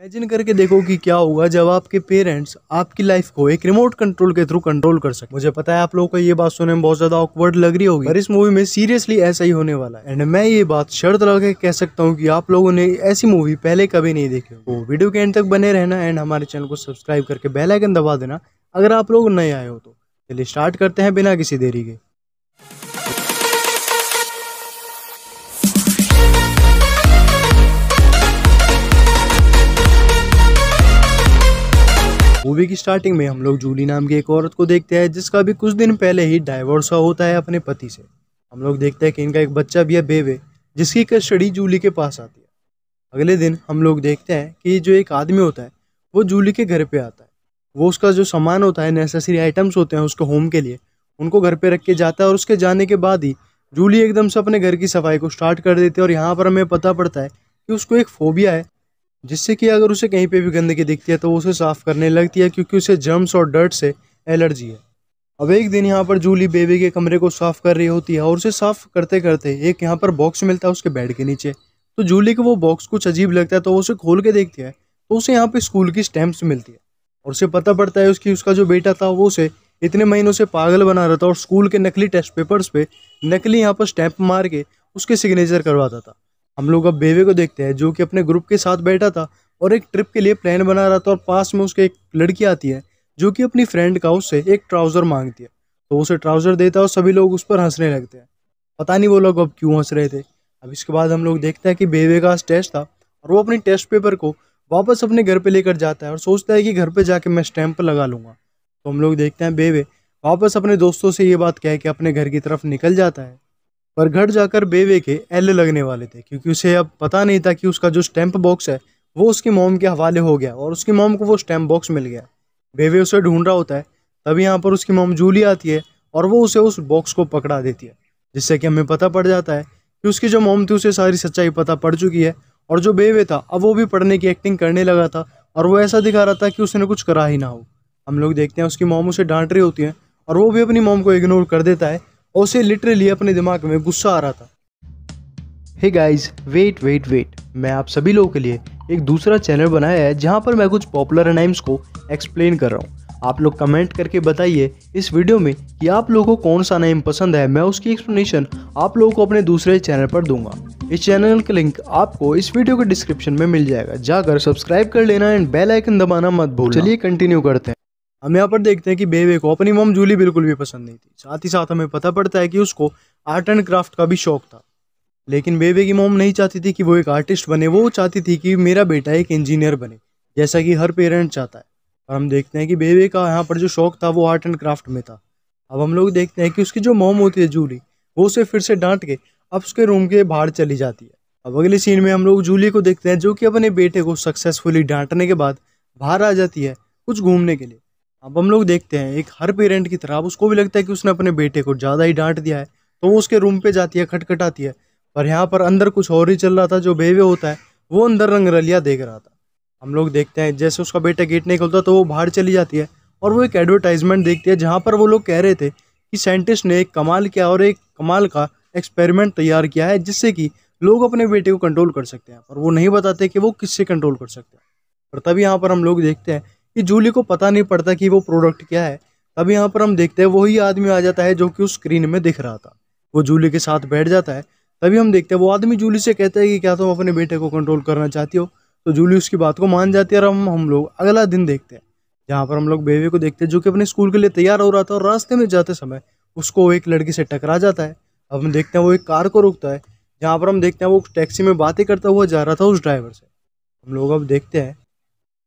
imagine करके देखो कि क्या होगा जब आपके पेरेंट्स आपकी लाइफ को एक रिमोट कंट्रोल के थ्रू कंट्रोल कर सके मुझे पता है आप लोगों को ये बात सुनने में बहुत ज्यादा ऑकवर्ड लग रही होगी पर इस मूवी में सीरियसली ऐसा ही होने वाला है एंड मैं ये बात शर्त लगा कह सकता हूँ कि आप लोगों ने ऐसी मूवी पहले कभी नहीं देखी हो वीडियो तो के एंड तक बने रहना एंड हमारे चैनल को सब्सक्राइब करके बेलाइकन दबा देना अगर आप लोग नए आए हो तो चलिए स्टार्ट करते हैं बिना किसी देरी के मूवी की स्टार्टिंग में हम लोग जूली नाम की एक औरत को देखते हैं जिसका भी कुछ दिन पहले ही डाइवोर्स होता है अपने पति से हम लोग देखते हैं कि इनका एक बच्चा भी है बेवे जिसकी कस्टडी जूली के पास आती है अगले दिन हम लोग देखते हैं कि जो एक आदमी होता है वो जूली के घर पे आता है वो उसका जो सामान होता है नेसेसरी आइटम्स होते हैं उसको होम के लिए उनको घर पे रख के जाता है और उसके जाने के बाद ही जूली एकदम से अपने घर की सफाई को स्टार्ट कर देती है और यहाँ पर हमें पता पड़ता है कि उसको एक फोबिया है जिससे कि अगर उसे कहीं पे भी गंदगी दिखती है तो उसे साफ़ करने लगती है क्योंकि उसे जर्म्स और डर्ट से एलर्जी है अब एक दिन यहाँ पर जूली बेबी के कमरे को साफ़ कर रही होती है और उसे साफ़ करते करते एक यहाँ पर बॉक्स मिलता है उसके बेड के नीचे तो जूली को वो बॉक्स कुछ अजीब लगता है तो वो उसे खोल के देखती है तो उसे यहाँ पे स्कूल की स्टैम्प्स मिलती है और उसे पता पड़ता है उसकी उसका जो बेटा था वो उसे इतने महीनों से पागल बना रहा था और स्कूल के नकली टेस्ट पेपर्स पे नकली यहाँ पर स्टैम्प मार के उसके सिग्नेचर करवाता था हम लोग अब बेवे को देखते हैं जो कि अपने ग्रुप के साथ बैठा था और एक ट्रिप के लिए प्लान बना रहा था और पास में उसके एक लड़की आती है जो कि अपनी फ्रेंड का उससे एक ट्राउज़र मांगती है तो उसे ट्राउज़र देता है और सभी लोग उस पर हंसने लगते हैं पता नहीं वो लोग अब क्यों हंस रहे थे अब इसके बाद हम लोग देखते हैं कि बेवे का टेस्ट था और वो अपने टेस्ट पेपर को वापस अपने घर पर लेकर जाता है और सोचता है कि घर पर जाके मैं स्टैम्प लगा लूँगा तो हम लोग देखते हैं बेवे वापस अपने दोस्तों से ये बात कह के अपने घर की तरफ निकल जाता है पर घर जाकर बेवे के एल लगने वाले थे क्योंकि उसे अब पता नहीं था कि उसका जो स्टैंप बॉक्स है वो उसकी मोम के हवाले हो गया और उसकी मोम को वो स्टैंप बॉक्स मिल गया बेवे उसे ढूंढ रहा होता है तभी यहाँ पर उसकी मोम जूली आती है और वो उसे उस बॉक्स को पकड़ा देती है जिससे कि हमें पता पड़ जाता है कि उसकी जो मोम थी उसे सारी सच्चाई पता पड़ चुकी है और जो बेवे था अब वो भी पढ़ने की एक्टिंग करने लगा था और वो ऐसा दिखा रहा था कि उसने कुछ करा ही ना हो हम लोग देखते हैं उसकी मोम उसे डांट रही होती है और वो भी अपनी मोम को इग्नोर कर देता है और उसे लिटरली अपने दिमाग में गुस्सा आ रहा था hey guys wait wait wait मैं आप सभी लोगों के लिए एक दूसरा चैनल बनाया है जहाँ पर मैं कुछ पॉपुलर नाइम्स को एक्सप्लेन कर रहा हूँ आप लोग कमेंट करके बताइए इस वीडियो में कि आप लोगों को कौन सा नाइम पसंद है मैं उसकी एक्सप्लेनेशन आप लोगों को अपने दूसरे चैनल पर दूंगा इस चैनल का लिंक आपको इस वीडियो के डिस्क्रिप्शन में मिल जाएगा जाकर सब्सक्राइब कर लेना एंड बेल आइकन दबाना मत भूल चलिए कंटिन्यू करते हैं हम यहाँ पर देखते हैं कि बेबे को अपनी मोम जूली बिल्कुल भी पसंद नहीं थी साथ ही साथ हमें पता पड़ता है कि उसको आर्ट एंड क्राफ्ट का भी शौक था लेकिन बेबे की मोम नहीं चाहती थी कि वो एक आर्टिस्ट बने वो चाहती थी कि मेरा बेटा एक इंजीनियर बने जैसा कि हर पेरेंट चाहता है और हम देखते हैं कि बेबे का यहाँ पर जो शौक था वो आर्ट एंड क्राफ्ट में था अब हम लोग देखते हैं कि उसकी जो मोम होती है जूली वो उसे फिर से डांट के अब उसके रूम के बाहर चली जाती है अब अगले सीन में हम लोग जूली को देखते हैं जो कि अपने बेटे को सक्सेसफुली डांटने के बाद बाहर आ जाती है कुछ घूमने के लिए अब हम लोग देखते हैं एक हर पेरेंट की तरह अब उसको भी लगता है कि उसने अपने बेटे को ज़्यादा ही डांट दिया है तो वो उसके रूम पे जाती है खटखटाती है पर यहाँ पर अंदर कुछ और ही चल रहा था जो बेवे होता है वो अंदर रंगरलिया देख रहा था हम लोग देखते हैं जैसे उसका बेटा गेट नहीं खोलता तो वो बाहर चली जाती है और वो एक एडवर्टाइजमेंट देखती है जहाँ पर वो लोग कह रहे थे कि साइंटिस्ट ने एक कमाल किया और एक कमाल का एक्सपेरिमेंट तैयार किया है जिससे कि लोग अपने बेटे को कंट्रोल कर सकते हैं पर वो नहीं बताते कि वो किससे कंट्रोल कर सकते हैं पर तभी यहाँ पर हम लोग देखते हैं कि जूली को पता नहीं पड़ता कि वो प्रोडक्ट क्या है तब यहाँ पर हम देखते हैं वही आदमी आ जाता है जो कि उस स्क्रीन में दिख रहा था वो जूली के साथ बैठ जाता है तभी हम देखते हैं वो आदमी जूली से कहता है कि क्या तुम तो अपने बेटे को कंट्रोल करना चाहती हो तो जूली उसकी बात को मान जाती है और हम हम लोग अगला दिन देखते हैं जहाँ पर हम लोग बेबी को देखते हैं जो कि अपने स्कूल के लिए तैयार हो रहा था और रास्ते में जाते समय उसको एक लड़की से टकरा जाता है अब हम देखते हैं वो एक कार को रोकता है जहाँ पर हम देखते हैं वो टैक्सी में बातें करता हुआ जा रहा था उस ड्राइवर से हम लोग अब देखते हैं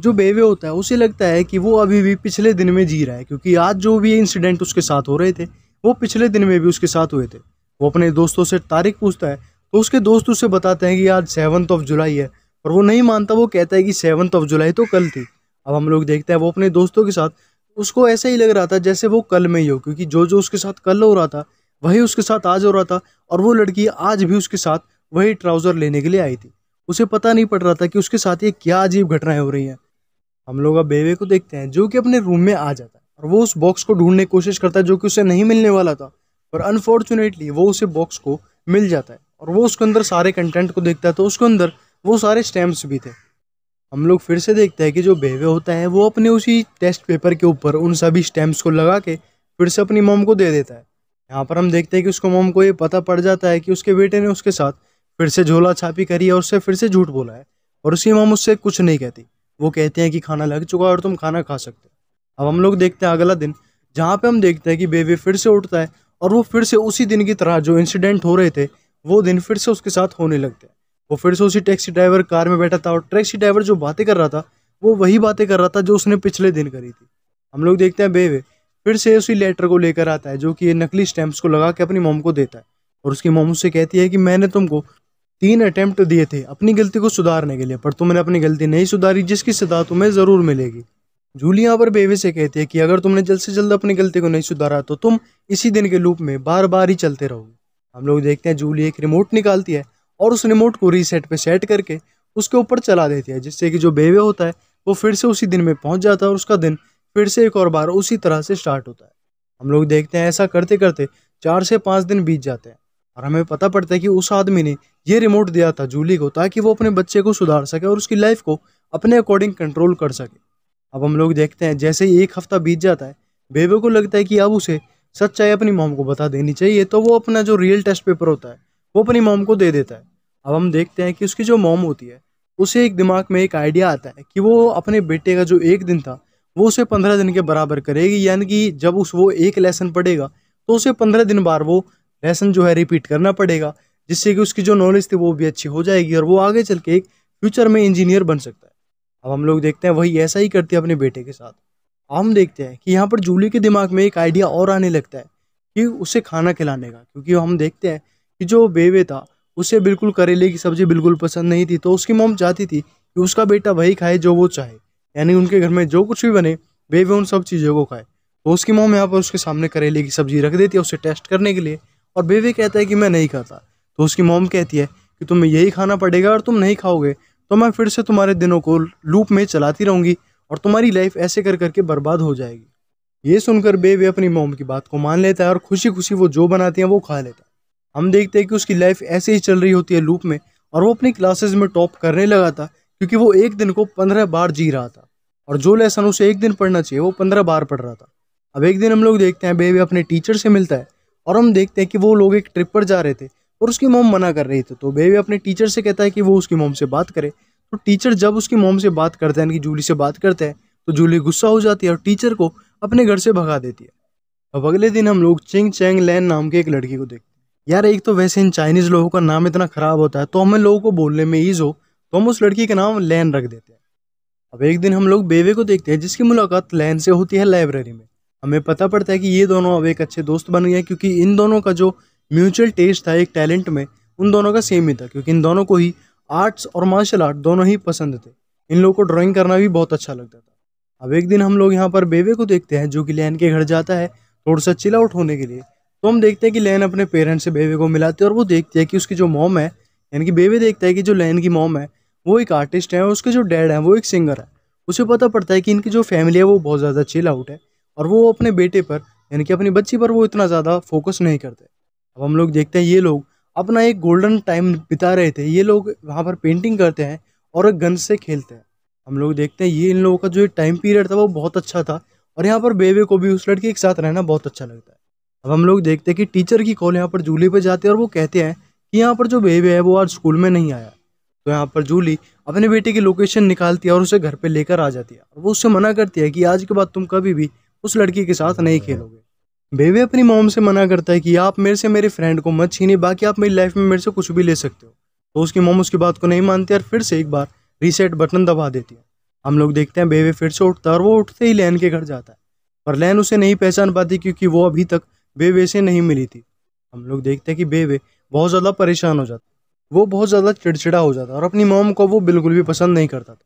जो बेवे होता है उसे लगता है कि वो अभी भी पिछले दिन में जी रहा है क्योंकि आज जो भी इंसिडेंट उसके साथ हो रहे थे वो पिछले दिन में भी उसके साथ हुए थे वो अपने दोस्तों से तारीख पूछता है तो उसके दोस्त उसे बताते हैं कि आज सेवन्थ ऑफ जुलाई है और वो नहीं मानता वो कहता है कि सेवन्थ ऑफ जुलाई तो कल थी अब हम लोग देखते हैं वो अपने दोस्तों के साथ उसको ऐसा ही लग रहा था जैसे वो कल में ही हो क्योंकि जो जो उसके साथ कल हो रहा था वही उसके साथ आज हो रहा था और वो लड़की आज भी उसके साथ वही ट्राउज़र लेने के लिए आई थी उसे पता नहीं पड़ रहा था कि उसके साथ ये क्या अजीब घटनाएं हो रही हैं हम लोग अब बेबे को देखते हैं जो कि अपने रूम में आ जाता है और वो उस बॉक्स को ढूंढने की कोशिश करता है जो कि उसे नहीं मिलने वाला था पर अनफॉर्चुनेटली वो उसे बॉक्स को मिल जाता है और वो उसके अंदर सारे कंटेंट को देखता है तो उसके अंदर वो सारे स्टैम्प्स भी थे हम लोग फिर से देखते हैं कि जो बेवे होता है वो अपने उसी टेस्ट पेपर के ऊपर उन सभी स्टैम्प्स को लगा के फिर से अपनी मोम को दे देता है यहाँ पर हम देखते हैं कि उसको मोम को ये पता पड़ जाता है कि उसके बेटे ने उसके साथ फिर से झोला छापी करी है और उससे फिर से झूठ बोला है और उसकी मोम उससे कुछ नहीं कहती वो कहते हैं कि खाना लग चुका है और तुम खाना खा सकते हो अब हम लोग देखते हैं अगला दिन जहाँ पे हम देखते हैं कि बेबी फिर से उठता है और वो फिर से उसी दिन की तरह जो इंसिडेंट हो रहे थे वो दिन फिर से उसके साथ होने लगते हैं वो फिर से उसी टैक्सी ड्राइवर कार में बैठा था और टैक्सी ड्राइवर जो बातें कर रहा था वो वही बातें कर रहा था जो उसने पिछले दिन करी थी हम लोग देखते हैं बेबे फिर से उसी लेटर को लेकर आता है जो कि ये नकली स्टैम्प्स को लगा के अपनी मोम को देता है और उसकी मोम उससे कहती है कि मैंने तुमको तीन अटैम्प्ट दिए थे अपनी गलती को सुधारने के लिए पर तुमने अपनी गलती नहीं सुधारी जिसकी सजा तुम्हें ज़रूर मिलेगी जूली यहाँ पर बेवे से कहती है कि अगर तुमने जल्द से जल्द अपनी गलती को नहीं सुधारा तो तुम इसी दिन के लूप में बार बार ही चलते रहोगे हम लोग देखते हैं जूली एक रिमोट निकालती है और उस रिमोट को रीसेट पे सेट करके उसके ऊपर चला देती है जिससे कि जो बेबे होता है वो फिर से उसी दिन में पहुंच जाता है और उसका दिन फिर से एक और बार उसी तरह से स्टार्ट होता है हम लोग देखते हैं ऐसा करते करते चार से पाँच दिन बीत जाते हैं और हमें पता पड़ता है कि उस आदमी ने ये रिमोट दिया था जूली को ताकि वो अपने बच्चे को सुधार सके और उसकी लाइफ को अपने अकॉर्डिंग कंट्रोल कर सके अब हम लोग देखते हैं जैसे ही एक हफ्ता बीत जाता है बेबे को लगता है कि अब उसे सच्चाई अपनी मोम को बता देनी चाहिए तो वो अपना जो रियल टेस्ट पेपर होता है वो अपनी मोम को दे देता है अब हम देखते हैं कि उसकी जो मोम होती है उसे एक दिमाग में एक आइडिया आता है कि वो अपने बेटे का जो एक दिन था वो उसे पंद्रह दिन के बराबर करेगी यानी कि जब उस वो एक लेसन पढ़ेगा तो उसे पंद्रह दिन बार वो लेसन जो है रिपीट करना पड़ेगा जिससे कि उसकी जो नॉलेज थी वो भी अच्छी हो जाएगी और वो आगे चल के एक फ्यूचर में इंजीनियर बन सकता है अब हम लोग देखते हैं वही ऐसा ही करती है अपने बेटे के साथ हम देखते हैं कि यहाँ पर जूली के दिमाग में एक आइडिया और आने लगता है कि उसे खाना खिलाने का क्योंकि हम देखते हैं कि जो बेबे था उसे बिल्कुल करेले की सब्ज़ी बिल्कुल पसंद नहीं थी तो उसकी मोम चाहती थी कि उसका बेटा वही खाए जो वो चाहे यानी उनके घर में जो कुछ भी बने बेबे उन सब चीज़ों को खाए तो उसकी मोम यहाँ पर उसके सामने करेले की सब्ज़ी रख देती है उसे टेस्ट करने के लिए और बेबी कहता है कि मैं नहीं खाता तो उसकी मोम कहती है कि तुम्हें यही खाना पड़ेगा और तुम नहीं खाओगे तो मैं फिर से तुम्हारे दिनों को लूप में चलाती रहूँगी और तुम्हारी लाइफ ऐसे कर करके बर्बाद हो जाएगी ये सुनकर बेबी अपनी मोम की बात को मान लेता है और खुशी खुशी वो जो बनाती है वो खा लेता है हम देखते हैं कि उसकी लाइफ ऐसे ही चल रही होती है लूप में और वो अपनी क्लासेस में टॉप करने लगा था क्योंकि वो एक दिन को पंद्रह बार जी रहा था और जो लेसन उसे एक दिन पढ़ना चाहिए वो पंद्रह बार पढ़ रहा था अब एक दिन हम लोग देखते हैं बेबी अपने टीचर से मिलता है और हम देखते हैं कि वो लोग एक ट्रिप पर जा रहे थे और उसकी मोम मना कर रही थी तो बेबी अपने टीचर से कहता है कि वो उसकी मोम से बात करे तो टीचर जब उसकी मोम से बात करते हैं कि जूली से बात करते हैं तो जूली गुस्सा हो जाती है और टीचर को अपने घर से भगा देती है अब अगले दिन हम लोग चिंग चैंग लैन नाम के एक लड़की को देखते हैं यार एक तो वैसे इन चाइनीज़ लोगों का नाम इतना ख़राब होता है तो हमें लोगों को बोलने में ईज़ हो तो हम उस लड़की का नाम लैन रख देते हैं अब एक दिन हम लोग बेवे को देखते हैं जिसकी मुलाकात लैन से होती है लाइब्रेरी में हमें पता पड़ता है कि ये दोनों अब एक अच्छे दोस्त बन गए हैं क्योंकि इन दोनों का जो म्यूचुअल टेस्ट था एक टैलेंट में उन दोनों का सेम ही था क्योंकि इन दोनों को ही आर्ट्स और मार्शल आर्ट दोनों ही पसंद थे इन लोगों को ड्राइंग करना भी बहुत अच्छा लगता था अब एक दिन हम लोग यहाँ पर बेबे को देखते हैं जो कि लैन के घर जाता है थोड़ा सा चिल आउट होने के लिए तो हम देखते हैं कि लैन अपने पेरेंट्स से बेबे को मिलाते हैं और वो देखते हैं कि उसकी जो मॉम है यानी कि बेबे देखता है कि जो लैन की मॉम है वो एक आर्टिस्ट है और उसके जो डैड हैं वो एक सिंगर है उसे पता पड़ता है कि इनकी जो फैमिली है वो बहुत ज़्यादा चिल आउट है और वो अपने बेटे पर यानी कि अपनी बच्ची पर वो इतना ज़्यादा फोकस नहीं करते अब हम लोग देखते हैं ये लोग अपना एक गोल्डन टाइम बिता रहे थे ये लोग वहाँ पर पेंटिंग करते हैं और गन से खेलते हैं हम लोग देखते हैं ये इन लोगों का जो टाइम पीरियड था वो बहुत अच्छा था और यहाँ पर बेबे को भी उस लड़के के साथ रहना बहुत अच्छा लगता है अब हम लोग देखते हैं कि टीचर की कॉल यहाँ पर जूली पर जाती है और वो कहते हैं कि यहाँ पर जो बेबे है वो आज स्कूल में नहीं आया तो यहाँ पर जूली अपने बेटे की लोकेशन निकालती है और उसे घर पर लेकर आ जाती है और वो उससे मना करती है कि आज के बाद तुम कभी भी उस लड़की के साथ नहीं खेलोगे बेबी अपनी मोम से मना करता है कि आप मेरे से मेरे फ्रेंड को मत छीने बाकी आप मेरी लाइफ में मेरे से कुछ भी ले सकते हो तो उसकी मोम उसकी बात को नहीं मानती और फिर से एक बार रीसेट बटन दबा देती है हम लोग देखते हैं बेवे फिर से उठता है और वो उठते ही लैन के घर जाता है पर लैन उसे नहीं पहचान पाती क्योंकि वो अभी तक बेबे से नहीं मिली थी हम लोग देखते हैं कि बेबे बहुत ज़्यादा परेशान हो जाता वो बहुत ज़्यादा चिड़चिड़ा हो जाता और अपनी मोम को वो बिल्कुल भी पसंद नहीं करता था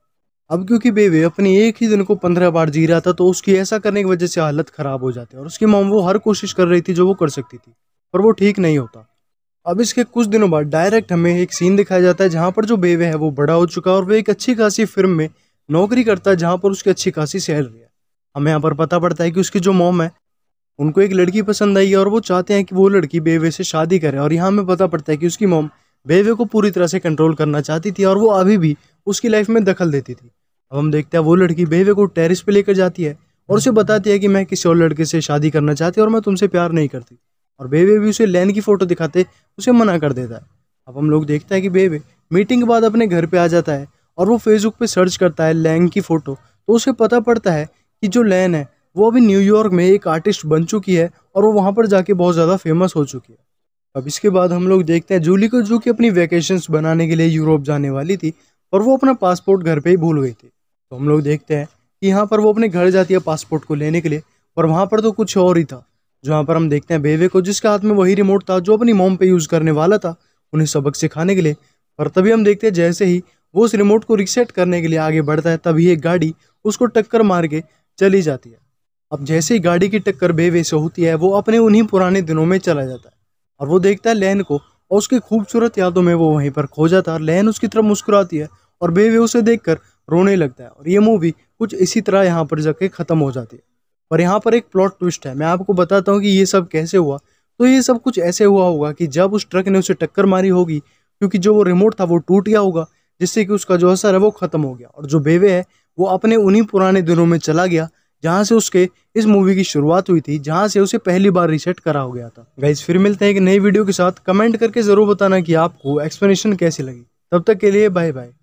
अब क्योंकि बेबे अपने एक ही दिन को पंद्रह बार जी रहा था तो उसकी ऐसा करने की वजह से हालत ख़राब हो जाती है और उसकी मोम वो हर कोशिश कर रही थी जो वो कर सकती थी पर वो ठीक नहीं होता अब इसके कुछ दिनों बाद डायरेक्ट हमें एक सीन दिखाया जाता है जहाँ पर जो बेवे है वो बड़ा हो चुका है और वो एक अच्छी खासी फिल्म में नौकरी करता है जहाँ पर उसकी अच्छी खासी सैलरी है हमें यहाँ पर पता पड़ता है कि उसकी जो मोम है उनको एक लड़की पसंद आई है और वो चाहते हैं कि वो लड़की बेवे से शादी करे और यहाँ हमें पता पड़ता है कि उसकी मोम बेवे को पूरी तरह से कंट्रोल करना चाहती थी और वो अभी भी उसकी लाइफ में दखल देती थी अब हम देखते हैं वो लड़की बेवे को टेरिस पे लेकर जाती है और उसे बताती है कि मैं किसी और लड़के से शादी करना चाहती हूँ और मैं तुमसे प्यार नहीं करती और बेवे भी उसे लैन की फ़ोटो दिखाते उसे मना कर देता है अब हम लोग देखते हैं कि बेवे मीटिंग के बाद अपने घर पर आ जाता है और वो फेसबुक पर सर्च करता है लैंग की फ़ोटो तो उसे पता पड़ता है कि जो लैन है वो अभी न्यूयॉर्क में एक आर्टिस्ट बन चुकी है और वो वहाँ पर जाके बहुत ज़्यादा फेमस हो चुकी है अब इसके बाद हम लोग देखते हैं जूली को जो कि अपनी वैकेशंस बनाने के लिए यूरोप जाने वाली थी और वो अपना पासपोर्ट घर पर ही भूल गई थी तो हम लोग देखते हैं कि यहाँ पर वो अपने घर जाती है पासपोर्ट को लेने के लिए और वहाँ पर तो कुछ और ही था जहाँ पर हम देखते हैं बेवे को जिसके हाथ में वही रिमोट था जो अपनी मोम पे यूज़ करने वाला था उन्हें सबक सिखाने के लिए पर तभी हम देखते हैं जैसे ही वो उस रिमोट को रिसेट करने के लिए आगे बढ़ता है तभी एक गाड़ी उसको टक्कर मार के चली जाती है अब जैसे ही गाड़ी की टक्कर बेवे से होती है वो अपने उन्हीं पुराने दिनों में चला जाता है और वो देखता है लैन को और उसकी खूबसूरत यादों में वो वहीं पर खो जाता है और लैन उसकी तरफ मुस्कुराती है और बेवे उसे देखकर रोने लगता है और ये मूवी कुछ इसी तरह यहाँ पर जाके ख़त्म हो जाती है और यहाँ पर एक प्लॉट ट्विस्ट है मैं आपको बताता हूँ कि ये सब कैसे हुआ तो ये सब कुछ ऐसे हुआ होगा कि जब उस ट्रक ने उसे टक्कर मारी होगी क्योंकि जो वो रिमोट था वो टूट गया होगा जिससे कि उसका जो असर है वो ख़त्म हो गया और जो बेवे है वो अपने उन्हीं पुराने दिनों में चला गया जहाँ से उसके इस मूवी की शुरुआत हुई थी जहाँ से उसे पहली बार रिसेट करा हो गया था गाइज फिर मिलते हैं एक नई वीडियो के साथ कमेंट करके ज़रूर बताना कि आपको एक्सप्लेनेशन कैसी लगी तब तक के लिए बाय बाय